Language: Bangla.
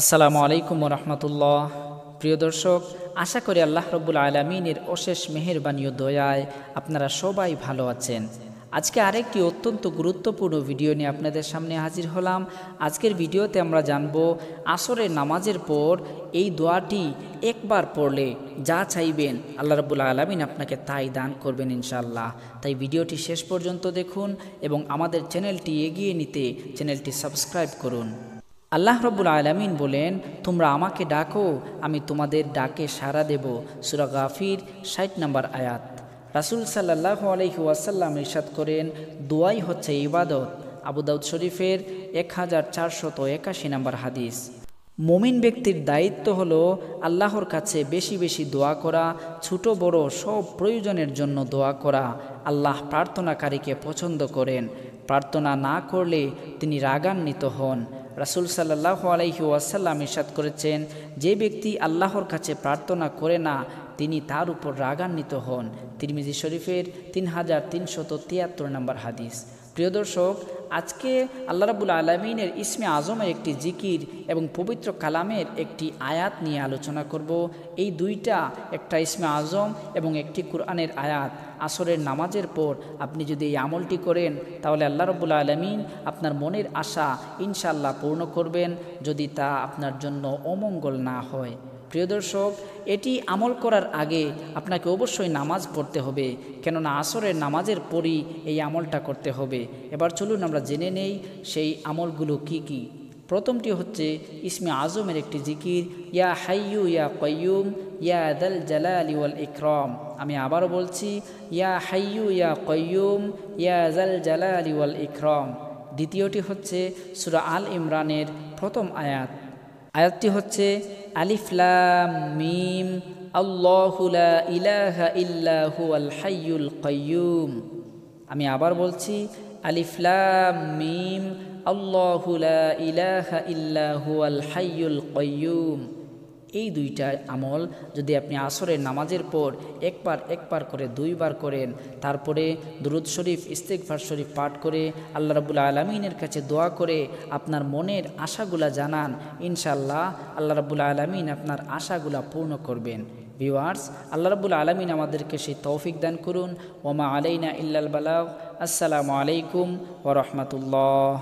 আসসালামু আলাইকুম রহমতুল্লাহ প্রিয় দর্শক আশা করি আল্লাহ রবুল আলমিনের অশেষ ও দয়ায় আপনারা সবাই ভালো আছেন আজকে আরেকটি অত্যন্ত গুরুত্বপূর্ণ ভিডিও নিয়ে আপনাদের সামনে হাজির হলাম আজকের ভিডিওতে আমরা জানব আসরের নামাজের পর এই দোয়াটি একবার পড়লে যা চাইবেন আল্লাহ রবুল্লা আলমিন আপনাকে তাই দান করবেন ইনশাল্লাহ তাই ভিডিওটি শেষ পর্যন্ত দেখুন এবং আমাদের চ্যানেলটি এগিয়ে নিতে চ্যানেলটি সাবস্ক্রাইব করুন আল্লাহ রবুল আলমিন বলেন তোমরা আমাকে ডাকো আমি তোমাদের ডাকে সাড়া দেব সুরা গাফির ষাট নম্বর আয়াত রাসুল সাল্লাহ আলহি ওয়াসাল্লাম করেন দোয়াই হচ্ছে ইবাদত আবুদাউদ শরীফের এক হাজার চারশত একাশি নম্বর হাদিস মমিন ব্যক্তির দায়িত্ব হল আল্লাহর কাছে বেশি বেশি দোয়া করা ছোট বড় সব প্রয়োজনের জন্য দোয়া করা আল্লাহ প্রার্থনাকারীকে পছন্দ করেন প্রার্থনা না করলে তিনি রাগান্বিত হন রাসুল সাল্লাহ আলাইহি ওয়াসাল্লাম ইসাদ করেছেন যে ব্যক্তি আল্লাহর কাছে প্রার্থনা করে না তিনি তার উপর রাগান্বিত হন তিরমিজি শরীফের তিন হাজার তো তিয়াত্তর নম্বর হাদিস প্রিয় দর্শক আজকে আল্লাহ রাবুল আলমিনের ইসমে আজমের একটি জিকির এবং পবিত্র কালামের একটি আয়াত নিয়ে আলোচনা করব এই দুইটা একটা ইসমে আজম এবং একটি কোরআনের আয়াত আসরের নামাজের পর আপনি যদি এই আমলটি করেন তাহলে আল্লাহ রব্বুল আলমিন আপনার মনের আশা ইনশাল্লাহ পূর্ণ করবেন যদি তা আপনার জন্য অমঙ্গল না হয় প্রিয় দর্শক এটি আমল করার আগে আপনাকে অবশ্যই নামাজ পড়তে হবে কেননা আসরের নামাজের পরই এই আমলটা করতে হবে এবার চলুন আমরা জেনে নেই সেই আমলগুলো কি কি। প্রথমটি হচ্ছে ইসমে আজমের একটি জিকির ইয়া হাইয়ু ইয়া কয়ুম ইয়া দাল জালা ওয়াল ইকরম আমি আবারও বলছি ইয়া হাইয়ু ইয়া কয়ুম ইয়া জাল জালা ওয়াল ইকরম দ্বিতীয়টি হচ্ছে সুরা আল ইমরানের প্রথম আয়াত আয়াতটি হচ্ছে আলিফলাম মিম আল্লাহুলা ইলাহা ইল্লাহু আল হাইয়ুল কয়ুম আমি আবার বলছি আলিফলাম মিম আল্লাহুলা ইলাহা ইল্লাহু আল হাইয়ুল কয়ুম এই দুইটা আমল যদি আপনি আসরের নামাজের পর একবার একবার করে দুইবার করেন তারপরে দুরুদ শরীফ ইস্তেকভার শরীফ পাঠ করে আল্লাহ রাবুল আলমিনের কাছে দোয়া করে আপনার মনের আশাগুলা জানান ইনশাল্লাহ আল্লাহ রাবুল আলমিন আপনার আশাগুলা পূর্ণ করবেন ভিওয়ার্স আল্লাহ রাবুল আলমিন আমাদেরকে সেই তৌফিক দান করুন ওমা আলাইনা ইল্লাল বালাহ আসসালামু আলাইকুম ওরহমতুল্লাহ